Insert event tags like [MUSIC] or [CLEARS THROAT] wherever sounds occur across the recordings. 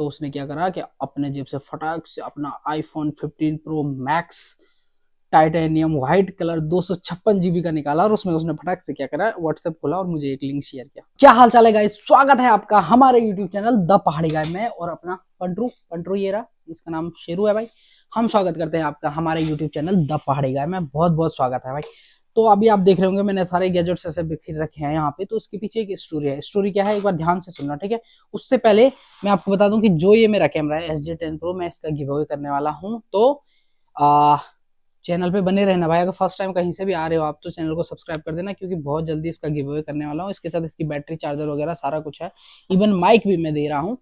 तो उसने क्या करा कि अपने जेब से फटाक से अपना iPhone 15 pro max titanium white colour दो सौ जीबी का निकाला और उसमें उसने फटाक से क्या करा व्हाट्सएप खोला और मुझे एक लिंक शेयर किया क्या हाल चाल है स्वागत है आपका हमारे यूट्यूब चैनल द पहाड़ी गाय में और अपना पंट्रू पंट्रू ये रहा इसका नाम शेरू है भाई हम स्वागत करते हैं आपका हमारे यूट्यूब चैनल द पहाड़ी गाय में बहुत बहुत स्वागत है भाई तो अभी आप देख रहे होंगे मैंने सारे गैजेट्स ऐसे बिखर रखे हैं यहाँ पे तो उसके पीछे एक स्टोरी है स्टोरी क्या है एक बार ध्यान से सुनना ठीक है उससे पहले मैं आपको बता दूं कि जो ये मेरा कैमरा है एस जे टेन प्रो मैं इसका गिव अवे करने वाला हूँ तो आ, चैनल पे बने रहना भाई अगर फर्स्ट टाइम कहीं से भी आ रहे हो आप तो चैनल को सब्सक्राइब कर देना क्योंकि बहुत जल्दी इसका गिव अवे करने वाला हूँ इसके साथ इसकी बैटरी चार्जर वगैरह सारा कुछ है इवन माइक भी मैं दे रहा हूँ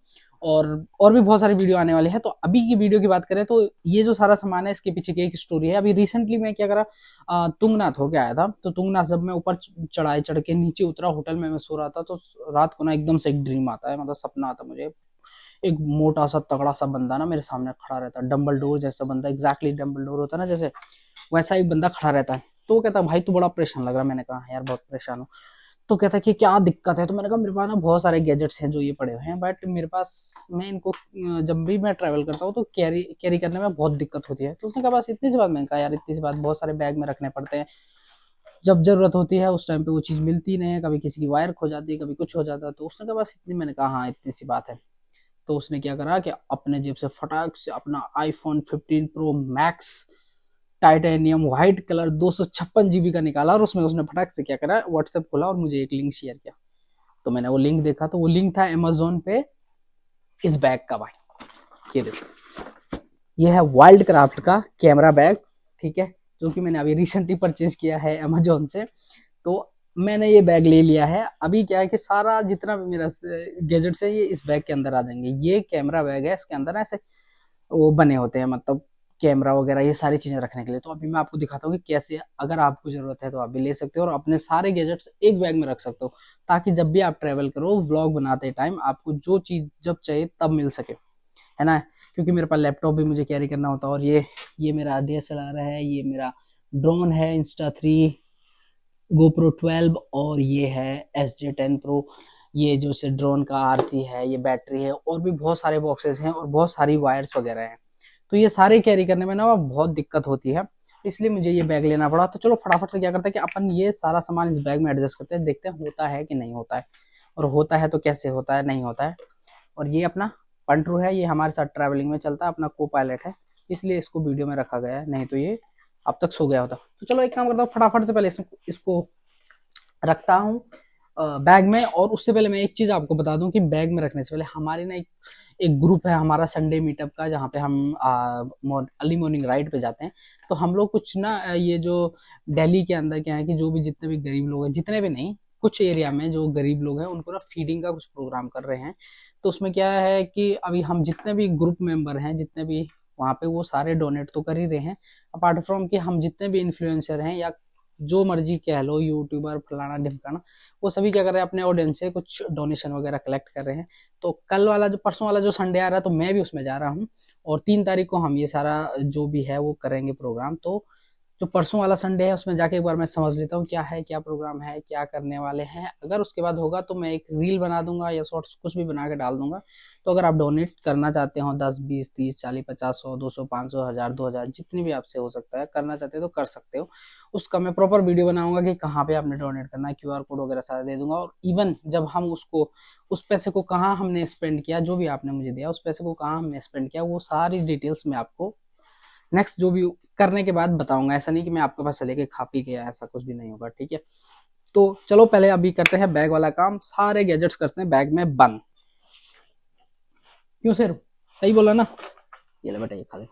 और और भी बहुत सारे वीडियो आने वाले हैं तो अभी की वीडियो की बात करें तो ये जो सारा सामान है इसके पीछे की एक स्टोरी है अभी रिसेंटली मैं क्या करा तुंगनाथ होके आया था तो तुंगनाथ जब मैं ऊपर चढ़ाई चढ़ के नीचे उतरा होटल में मैं सो रहा था तो रात को ना एकदम से एक ड्रीम आता है मतलब सपना आता मुझे एक मोटा सा तगड़ा सा बंदा ना मेरे सामने खड़ा रहता है डम्बल डोर जैसा बंदा एग्जैक्टली डम्बल डोर होता है ना जैसे वैसा ही बंदा खड़ा रहता है तो कहता भाई तू बड़ा परेशान लग रहा मैंने कहा हाँ यार बहुत परेशान हूँ तो कहता कि क्या दिक्कत है तो मैंने कहा मेरे पास ना बहुत सारे गैजेट्स हैं जो ये पड़े हुए हैं बट मेरे पास मैं इनको जब भी मैं ट्रैवल करता हूँ तो कैरी कैरी करने में बहुत दिक्कत होती है तो उसने कहा बस इतनी सी बात मैंने कहा यार इतनी सी बात बहुत सारे बैग में रखने पड़ते हैं जब ज़रूरत होती है उस टाइम पे वो चीज़ मिलती नहीं है कभी किसी की वायर खो जाती है कभी कुछ हो जाता है तो उसने कहा बस इतनी मैंने कहा हाँ इतनी सी बात है तो उसने क्या करा कि अपने जेब से फटाक से अपना iPhone fifteen pro max titanium white colour दो सौ छप्पन जीबी का निकाला और उसमें उसने फटाक से क्या करा व्हाट्सएप खोला और मुझे एक लिंक शेयर किया तो मैंने वो लिंक देखा तो वो लिंक था एमेजोन पे इस बैग का भाई ये देखो ये है वाइल्ड क्राफ्ट का कैमरा बैग ठीक है जो कि मैंने अभी रिसेंटली परचेज किया है अमेजोन से तो मैंने ये बैग ले लिया है अभी क्या है कि सारा जितना भी मेरा गैजेट्स है ये इस बैग के अंदर आ जाएंगे ये कैमरा बैग है इसके अंदर ऐसे वो बने होते हैं मतलब कैमरा वगैरह ये सारी चीज़ें रखने के लिए तो अभी मैं आपको दिखाता हूँ कि कैसे अगर आपको ज़रूरत है तो आप भी ले सकते हो और अपने सारे गैजेट्स एक बैग में रख सकते हो ताकि जब भी आप ट्रैवल करो व्लॉग बनाते टाइम आपको जो चीज़ जब चाहिए तब मिल सके है ना क्योंकि मेरे पास लैपटॉप भी मुझे कैरी करना होता है और ये ये मेरा डी एस एल आर है ये मेरा ड्रोन है इंस्टा थ्री गोप्रो ट्वेल्व और ये है एस जे टेन प्रो ये जो से ड्रोन का आरसी है ये बैटरी है और भी बहुत सारे बॉक्सेस हैं और बहुत सारी वायर्स वगैरह हैं तो ये सारे कैरी करने में ना बहुत दिक्कत होती है इसलिए मुझे ये बैग लेना पड़ा तो चलो फटाफट से क्या करते हैं कि अपन ये सारा सामान इस बैग में एडजस्ट करते हैं देखते हैं होता है कि नहीं होता है और होता है तो कैसे होता है नहीं होता है और ये अपना पंटरू है ये हमारे साथ ट्रैवलिंग में चलता है अपना को पायलट है इसलिए इसको वीडियो में रखा गया है नहीं तो ये अब तक सो गया होता तो चलो एक काम करता हूँ फटाफट से पहले इसको रखता हूँ बैग में और उससे पहले मैं एक चीज़ आपको बता दूं कि बैग में रखने से पहले हमारे ना एक एक ग्रुप है हमारा संडे मीटअप का जहाँ पे हम अर्ली मॉर्निंग राइड पे जाते हैं तो हम लोग कुछ ना ये जो दिल्ली के अंदर क्या है कि जो भी जितने भी गरीब लोग हैं जितने भी नहीं कुछ एरिया में जो गरीब लोग हैं उनको ना फीडिंग का कुछ प्रोग्राम कर रहे हैं तो उसमें क्या है कि अभी हम जितने भी ग्रुप मेंबर हैं जितने भी वहाँ पे वो सारे डोनेट तो कर ही रहे हैं अपार्ट फ्रॉम कि हम जितने भी इन्फ्लुएंसर हैं या जो मर्जी कह लो यूट्यूबर फलाना ढिमकाना वो सभी क्या कर रहे हैं अपने ऑडियंस से कुछ डोनेशन वगैरह कलेक्ट कर रहे हैं तो कल वाला जो परसों वाला जो संडे आ रहा है तो मैं भी उसमें जा रहा हूँ और तीन तारीख को हम ये सारा जो भी है वो करेंगे प्रोग्राम तो जो परसों वाला संडे है उसमें जाके एक बार मैं समझ लेता हूँ क्या है क्या प्रोग्राम है क्या करने वाले हैं अगर उसके बाद होगा तो मैं एक रील बना दूंगा या शॉर्ट्स कुछ भी बना के डाल दूंगा तो अगर आप डोनेट करना चाहते हो दस बीस तीस चालीस पचास सौ दो सौ पाँच सौ हज़ार दो हज़ार जितनी भी आपसे हो सकता है करना चाहते हो तो कर सकते हो उसका मैं प्रॉपर वीडियो बनाऊंगा कि कहाँ पर आपने डोनेट करना है क्यू कोड वगैरह सारा दे दूंगा और इवन जब हम उसको उस पैसे को कहाँ हमने स्पेंड किया जो भी आपने मुझे दिया उस पैसे को कहाँ हमने स्पेंड किया वो सारी डिटेल्स मैं आपको नेक्स्ट जो भी करने के बाद बताऊंगा ऐसा नहीं कि मैं आपके पास चले के खा पी गया ऐसा कुछ भी नहीं होगा ठीक है तो चलो पहले अभी करते हैं बैग वाला काम सारे गैजेट्स करते हैं बैग में बंद क्यों सर सही बोला ना ये ले बेटा ये खा ले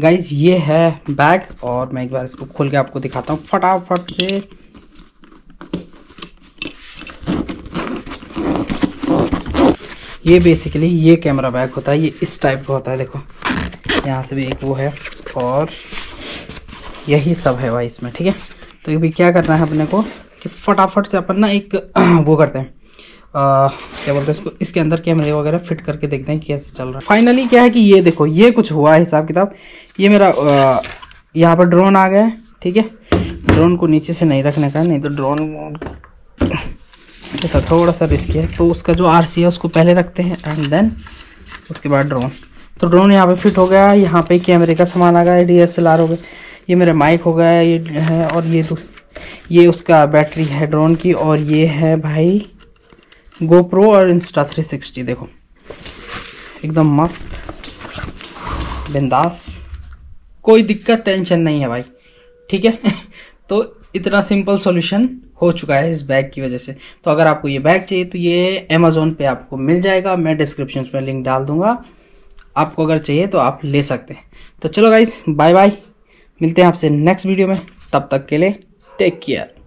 गाइज ये है बैग और मैं एक बार इसको खोल के आपको दिखाता हूँ फटाफट से ये बेसिकली ये कैमरा बैग होता है ये इस टाइप का होता है देखो यहाँ से भी एक वो है और यही सब है भाई इसमें ठीक है तो अभी क्या करना है अपने को कि फटाफट से अपन ना एक [CLEARS THROAT] वो करते हैं आ, क्या बोलते हैं इसको इसके अंदर कैमरे वगैरह फिट करके देखते हैं कैसे चल रहा है फाइनली क्या है कि ये देखो ये कुछ हुआ है हिसाब किताब ये मेरा यहाँ पर ड्रोन आ गया है ठीक है ड्रोन को नीचे से नहीं रखने का नहीं तो ड्रोन [CLEARS THROAT] ऐसा थोड़ा सा रिस्की है तो उसका जो आर है उसको पहले रखते हैं एंड देन उसके बाद ड्रोन तो ड्रोन यहाँ पे फिट हो गया यहाँ पे कैमरे का सामान आ गया डी एस एल आर हो गया ये मेरा माइक हो गया ये है और ये ये उसका बैटरी है ड्रोन की और ये है भाई गोप्रो और इंस्टा थ्री सिक्सटी देखो एकदम मस्त बिंदास कोई दिक्कत टेंशन नहीं है भाई ठीक है [LAUGHS] तो इतना सिंपल सॉल्यूशन हो चुका है इस बैग की वजह से तो अगर आपको ये बैग चाहिए तो ये अमेजोन पे आपको मिल जाएगा मैं डिस्क्रिप्शन में लिंक डाल दूंगा आपको अगर चाहिए तो आप ले सकते हैं तो चलो गाइस बाय बाय मिलते हैं आपसे नेक्स्ट वीडियो में तब तक के लिए टेक केयर